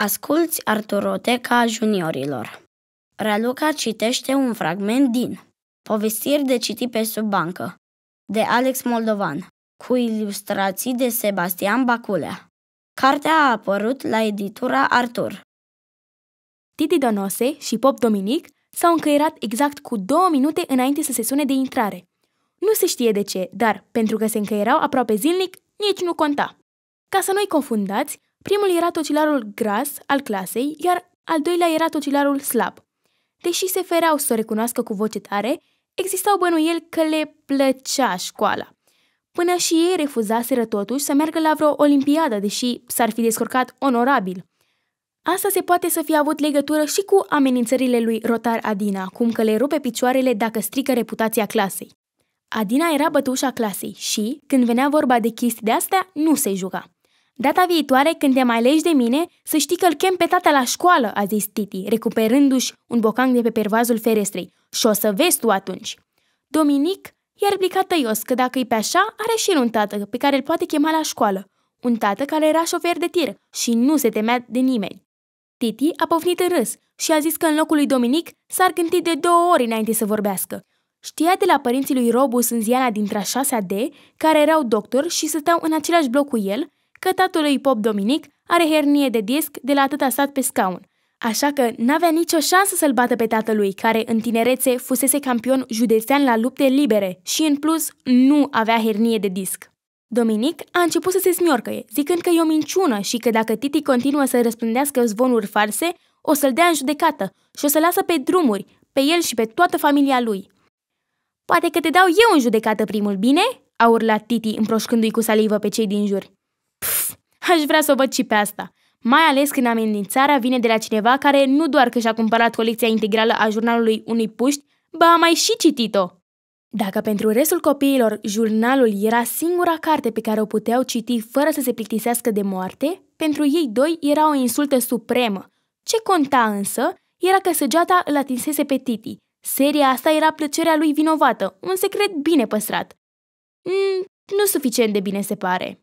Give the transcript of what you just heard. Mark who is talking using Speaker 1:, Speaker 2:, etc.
Speaker 1: Asculți Arturoteca Juniorilor. Raluca citește un fragment din Povestiri de citit pe sub bancă de Alex Moldovan, cu ilustrații de Sebastian Baculea. Cartea a apărut la editura Artur. Titi Donose și Pop Dominic s-au încăierat exact cu două
Speaker 2: minute înainte să se sune de intrare. Nu se știe de ce, dar pentru că se încăierau aproape zilnic, nici nu conta. Ca să nu-i confundați, Primul era tocilarul gras al clasei, iar al doilea era tocilarul slab. Deși se fereau să o recunoască cu voce tare, existau bănuieli că le plăcea școala. Până și ei refuzaseră totuși să meargă la vreo olimpiadă, deși s-ar fi descurcat onorabil. Asta se poate să fie avut legătură și cu amenințările lui Rotar Adina, cum că le rupe picioarele dacă strică reputația clasei. Adina era bătușa clasei și, când venea vorba de chestii de astea, nu se juca. Data viitoare, când te mai legi de mine, să știi că îl chem pe tata la școală, a zis Titi, recuperându-și un bocan de pe pervazul ferestrei. Și o să vezi tu atunci. Dominic i-a replicat tăios că dacă e pe așa, are și el un tată pe care îl poate chema la școală. Un tată care era șofer de tir și nu se temea de nimeni. Titi a pofnit în râs și a zis că în locul lui Dominic s-ar gândi de două ori înainte să vorbească. Știa de la părinții lui Robus în ziana dintre a 6 D, care erau doctor și stăteau în același bloc cu el, că tatălui Pop Dominic are hernie de disc de la atâta stat pe scaun, așa că n-avea nicio șansă să-l bată pe tatălui, care în tinerețe fusese campion județean la lupte libere și, în plus, nu avea hernie de disc. Dominic a început să se smiorcăie, zicând că e o minciună și că dacă Titi continuă să răspândească zvonuri false, o să-l dea în judecată și o să l lasă pe drumuri, pe el și pe toată familia lui. Poate că te dau eu în judecată primul, bine?" a urlat Titi, împroșcându-i cu salivă pe cei din jur. Aș vrea să o văd și pe asta. Mai ales când amenințarea vine de la cineva care nu doar că și-a cumpărat colecția integrală a jurnalului unui puști, ba a mai și citit-o. Dacă pentru restul copiilor jurnalul era singura carte pe care o puteau citi fără să se plictisească de moarte, pentru ei doi era o insultă supremă. Ce conta însă era că săgeata îl atinsese pe Titi. Seria asta era plăcerea lui vinovată, un secret bine păstrat. Mm, nu suficient de bine se pare.